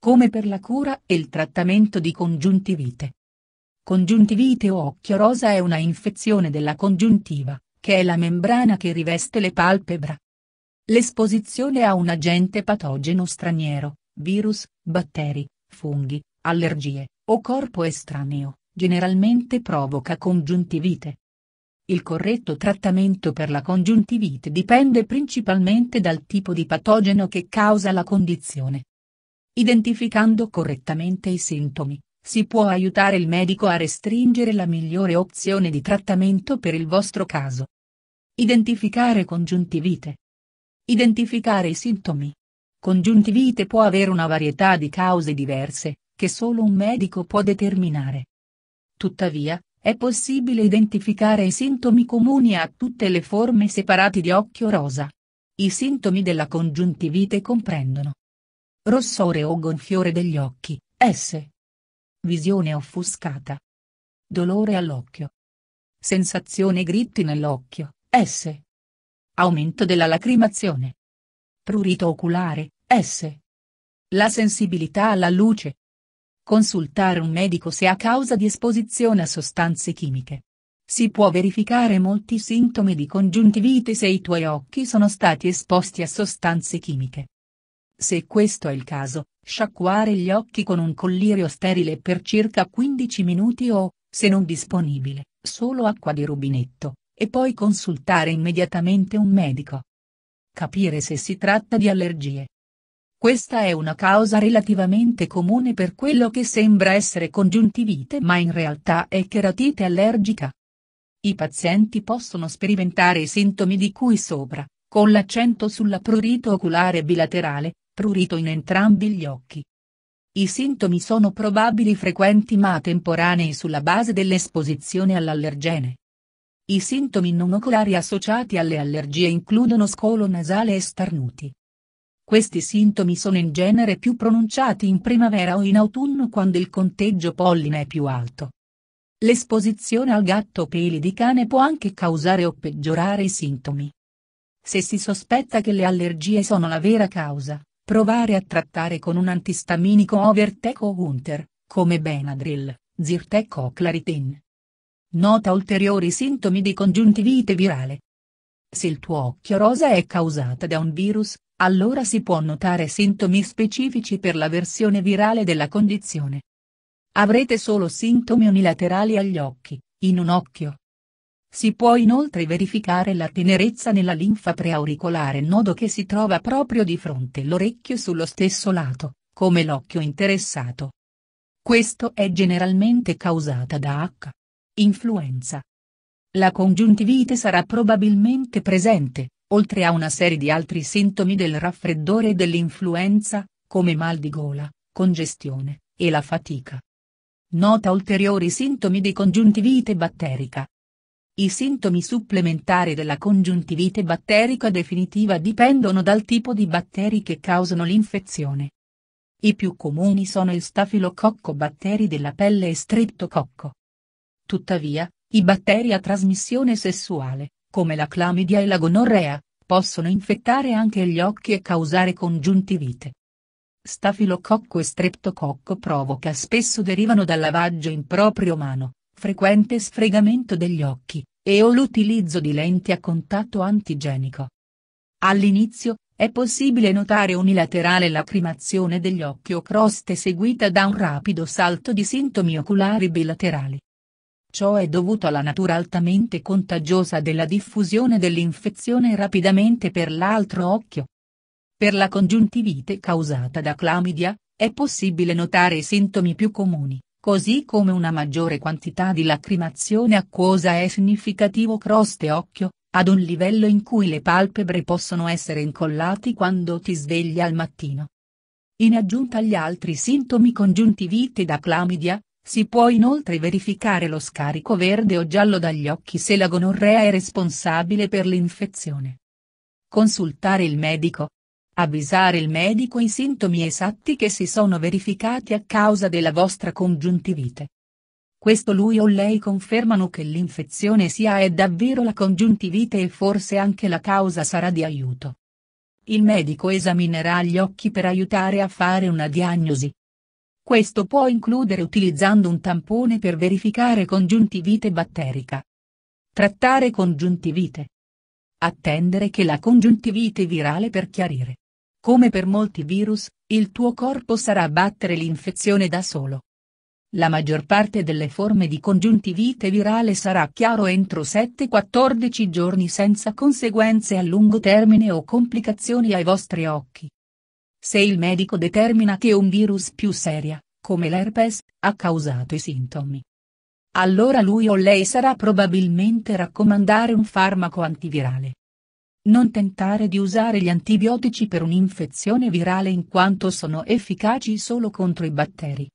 come per la cura e il trattamento di congiuntivite. Congiuntivite o occhio rosa è una infezione della congiuntiva, che è la membrana che riveste le palpebra. L'esposizione a un agente patogeno straniero, virus, batteri, funghi, allergie, o corpo estraneo, generalmente provoca congiuntivite. Il corretto trattamento per la congiuntivite dipende principalmente dal tipo di patogeno che causa la condizione, Identificando correttamente i sintomi, si può aiutare il medico a restringere la migliore opzione di trattamento per il vostro caso. Identificare congiuntivite. Identificare i sintomi. Congiuntivite può avere una varietà di cause diverse, che solo un medico può determinare. Tuttavia, è possibile identificare i sintomi comuni a tutte le forme separate di occhio rosa. I sintomi della congiuntivite comprendono rossore o gonfiore degli occhi, S. Visione offuscata. Dolore all'occhio. Sensazione gritti nell'occhio, S. Aumento della lacrimazione. Prurito oculare, S. La sensibilità alla luce. Consultare un medico se a causa di esposizione a sostanze chimiche. Si può verificare molti sintomi di congiuntivite se i tuoi occhi sono stati esposti a sostanze chimiche. Se questo è il caso, sciacquare gli occhi con un collirio sterile per circa 15 minuti o, se non disponibile, solo acqua di rubinetto, e poi consultare immediatamente un medico. Capire se si tratta di allergie. Questa è una causa relativamente comune per quello che sembra essere congiuntivite ma in realtà è cheratite allergica. I pazienti possono sperimentare i sintomi di cui sopra, con l'accento sulla prurito oculare bilaterale, prurito in entrambi gli occhi. I sintomi sono probabili frequenti ma temporanei sulla base dell'esposizione all'allergene. I sintomi non oculari associati alle allergie includono scolo nasale e starnuti. Questi sintomi sono in genere più pronunciati in primavera o in autunno quando il conteggio polline è più alto. L'esposizione al gatto peli di cane può anche causare o peggiorare i sintomi. Se si sospetta che le allergie sono la vera causa, Provare a trattare con un antistaminico Overtec o Hunter, come Benadryl, Zyrtec o Claritin. Nota ulteriori sintomi di congiuntivite virale. Se il tuo occhio rosa è causato da un virus, allora si può notare sintomi specifici per la versione virale della condizione. Avrete solo sintomi unilaterali agli occhi, in un occhio, si può inoltre verificare la tenerezza nella linfa preauricolare nodo che si trova proprio di fronte all'orecchio sullo stesso lato, come l'occhio interessato. Questo è generalmente causata da H. Influenza. La congiuntivite sarà probabilmente presente, oltre a una serie di altri sintomi del raffreddore e dell'influenza, come mal di gola, congestione, e la fatica. Nota ulteriori sintomi di congiuntivite batterica. I sintomi supplementari della congiuntivite batterica definitiva dipendono dal tipo di batteri che causano l'infezione. I più comuni sono il stafilococco batteri della pelle e streptococco. Tuttavia, i batteri a trasmissione sessuale, come la clamidia e la gonorrea, possono infettare anche gli occhi e causare congiuntivite. Stafilococco e streptococco provoca spesso derivano dal lavaggio in proprio umano frequente sfregamento degli occhi, e o l'utilizzo di lenti a contatto antigenico. All'inizio, è possibile notare unilaterale lacrimazione degli occhi o croste seguita da un rapido salto di sintomi oculari bilaterali. Ciò è dovuto alla natura altamente contagiosa della diffusione dell'infezione rapidamente per l'altro occhio. Per la congiuntivite causata da clamidia, è possibile notare i sintomi più comuni così come una maggiore quantità di lacrimazione acquosa e significativo croste occhio, ad un livello in cui le palpebre possono essere incollati quando ti svegli al mattino. In aggiunta agli altri sintomi congiuntiviti da clamidia, si può inoltre verificare lo scarico verde o giallo dagli occhi se la gonorrea è responsabile per l'infezione. Consultare il medico, Avvisare il medico i sintomi esatti che si sono verificati a causa della vostra congiuntivite. Questo lui o lei confermano che l'infezione sia è davvero la congiuntivite e forse anche la causa sarà di aiuto. Il medico esaminerà gli occhi per aiutare a fare una diagnosi. Questo può includere utilizzando un tampone per verificare congiuntivite batterica. Trattare congiuntivite. Attendere che la congiuntivite virale per chiarire. Come per molti virus, il tuo corpo sarà a battere l'infezione da solo. La maggior parte delle forme di congiuntivite virale sarà chiaro entro 7-14 giorni senza conseguenze a lungo termine o complicazioni ai vostri occhi. Se il medico determina che un virus più seria, come l'herpes, ha causato i sintomi. Allora lui o lei sarà probabilmente raccomandare un farmaco antivirale, non tentare di usare gli antibiotici per un'infezione virale in quanto sono efficaci solo contro i batteri.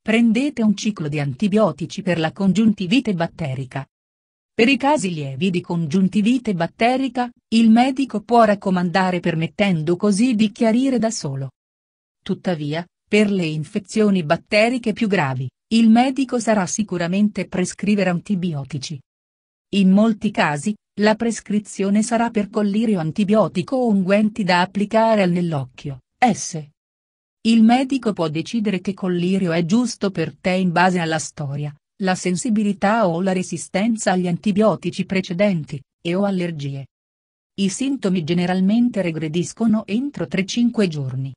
Prendete un ciclo di antibiotici per la congiuntivite batterica. Per i casi lievi di congiuntivite batterica, il medico può raccomandare permettendo così di chiarire da solo. Tuttavia, per le infezioni batteriche più gravi, il medico sarà sicuramente prescrivere antibiotici. In molti casi, la prescrizione sarà per collirio antibiotico o unguenti da applicare nell'occhio, S. Il medico può decidere che collirio è giusto per te in base alla storia, la sensibilità o la resistenza agli antibiotici precedenti, e o allergie. I sintomi generalmente regrediscono entro 3-5 giorni.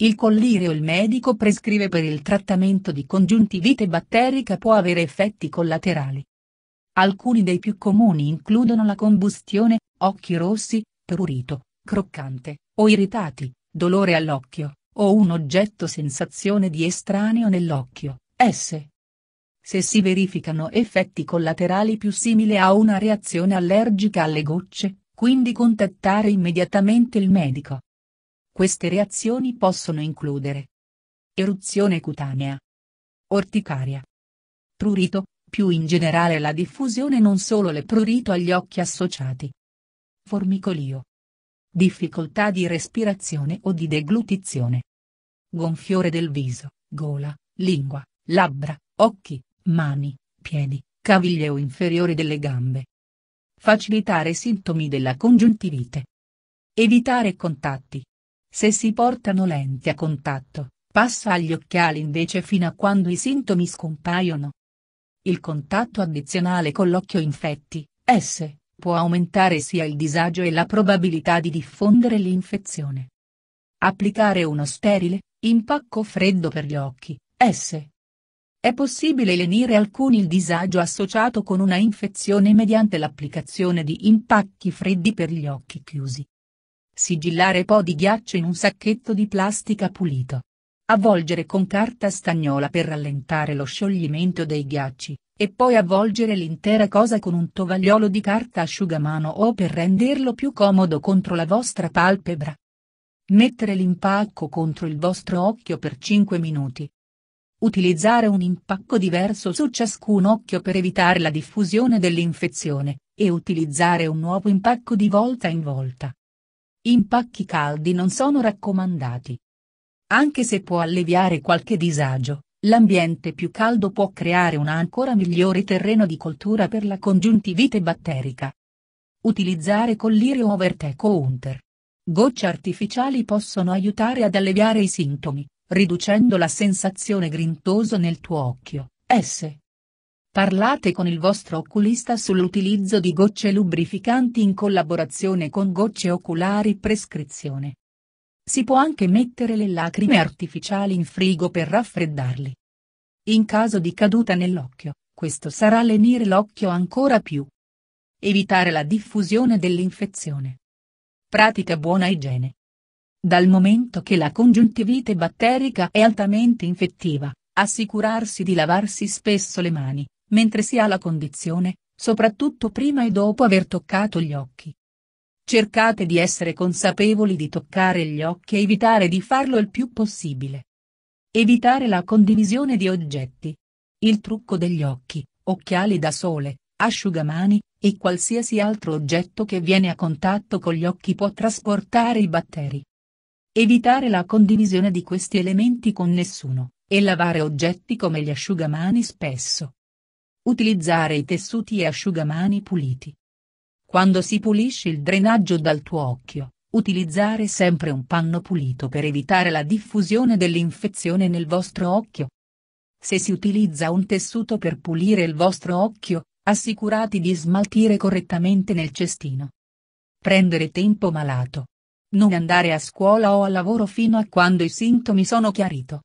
Il collirio il medico prescrive per il trattamento di congiuntivite batterica può avere effetti collaterali, Alcuni dei più comuni includono la combustione, occhi rossi, prurito, croccante, o irritati, dolore all'occhio, o un oggetto sensazione di estraneo nell'occhio, S. Se si verificano effetti collaterali più simili a una reazione allergica alle gocce, quindi contattare immediatamente il medico. Queste reazioni possono includere eruzione cutanea, orticaria, prurito, più in generale la diffusione non solo le prurito agli occhi associati. Formicolio. Difficoltà di respirazione o di deglutizione. Gonfiore del viso, gola, lingua, labbra, occhi, mani, piedi, caviglie o inferiori delle gambe. Facilitare i sintomi della congiuntivite. Evitare contatti. Se si portano lenti a contatto, passa agli occhiali invece fino a quando i sintomi scompaiono. Il contatto addizionale con l'occhio infetti, S, può aumentare sia il disagio e la probabilità di diffondere l'infezione. Applicare uno sterile, impacco freddo per gli occhi, S. È possibile lenire alcuni il disagio associato con una infezione mediante l'applicazione di impacchi freddi per gli occhi chiusi. Sigillare po' di ghiaccio in un sacchetto di plastica pulito. Avvolgere con carta stagnola per rallentare lo scioglimento dei ghiacci, e poi avvolgere l'intera cosa con un tovagliolo di carta asciugamano o per renderlo più comodo contro la vostra palpebra. Mettere l'impacco contro il vostro occhio per 5 minuti. Utilizzare un impacco diverso su ciascun occhio per evitare la diffusione dell'infezione, e utilizzare un nuovo impacco di volta in volta. Impacchi caldi non sono raccomandati. Anche se può alleviare qualche disagio, l'ambiente più caldo può creare un ancora migliore terreno di coltura per la congiuntivite batterica. Utilizzare collirio overteco unter. Gocce artificiali possono aiutare ad alleviare i sintomi, riducendo la sensazione grintoso nel tuo occhio. S. Parlate con il vostro oculista sull'utilizzo di gocce lubrificanti in collaborazione con gocce oculari prescrizione. Si può anche mettere le lacrime artificiali in frigo per raffreddarli. In caso di caduta nell'occhio, questo sarà lenire l'occhio ancora più. Evitare la diffusione dell'infezione. Pratica buona igiene. Dal momento che la congiuntivite batterica è altamente infettiva, assicurarsi di lavarsi spesso le mani, mentre si ha la condizione, soprattutto prima e dopo aver toccato gli occhi. Cercate di essere consapevoli di toccare gli occhi e evitare di farlo il più possibile. Evitare la condivisione di oggetti. Il trucco degli occhi, occhiali da sole, asciugamani, e qualsiasi altro oggetto che viene a contatto con gli occhi può trasportare i batteri. Evitare la condivisione di questi elementi con nessuno, e lavare oggetti come gli asciugamani spesso. Utilizzare i tessuti e asciugamani puliti. Quando si pulisce il drenaggio dal tuo occhio, utilizzare sempre un panno pulito per evitare la diffusione dell'infezione nel vostro occhio. Se si utilizza un tessuto per pulire il vostro occhio, assicurati di smaltire correttamente nel cestino. Prendere tempo malato. Non andare a scuola o al lavoro fino a quando i sintomi sono chiarito.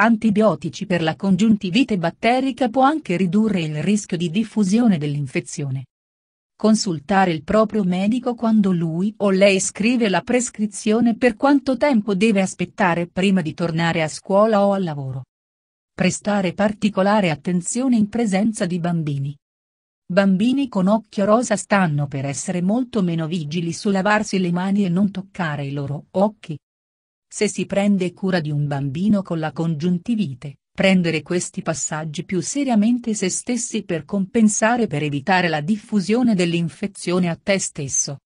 Antibiotici per la congiuntivite batterica può anche ridurre il rischio di diffusione dell'infezione. Consultare il proprio medico quando lui o lei scrive la prescrizione per quanto tempo deve aspettare prima di tornare a scuola o al lavoro. Prestare particolare attenzione in presenza di bambini. Bambini con occhio rosa stanno per essere molto meno vigili su lavarsi le mani e non toccare i loro occhi. Se si prende cura di un bambino con la congiuntivite, prendere questi passaggi più seriamente se stessi per compensare per evitare la diffusione dell'infezione a te stesso.